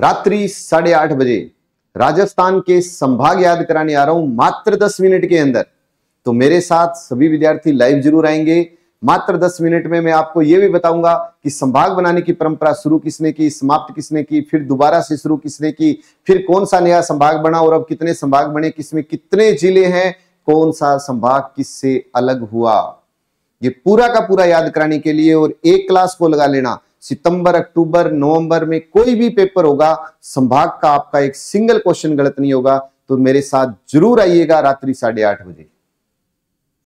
रात्रि साढ़े आठ बजे राजस्थान के संभाग याद कराने आ रहा हूं मात्र दस मिनट के अंदर तो मेरे साथ सभी विद्यार्थी लाइव जरूर आएंगे मात्र दस मिनट में मैं आपको यह भी बताऊंगा कि संभाग बनाने की परंपरा शुरू किसने की समाप्त किसने की फिर दोबारा से शुरू किसने की फिर कौन सा नया संभाग बना और अब कितने संभाग बने किसमें कितने जिले हैं कौन सा संभाग किससे अलग हुआ ये पूरा का पूरा याद कराने के लिए और एक क्लास को लगा लेना सितंबर अक्टूबर नवंबर में कोई भी पेपर होगा संभाग का आपका एक सिंगल क्वेश्चन गलत नहीं होगा तो मेरे साथ जरूर आइएगा रात्रि साढ़े आठ बजे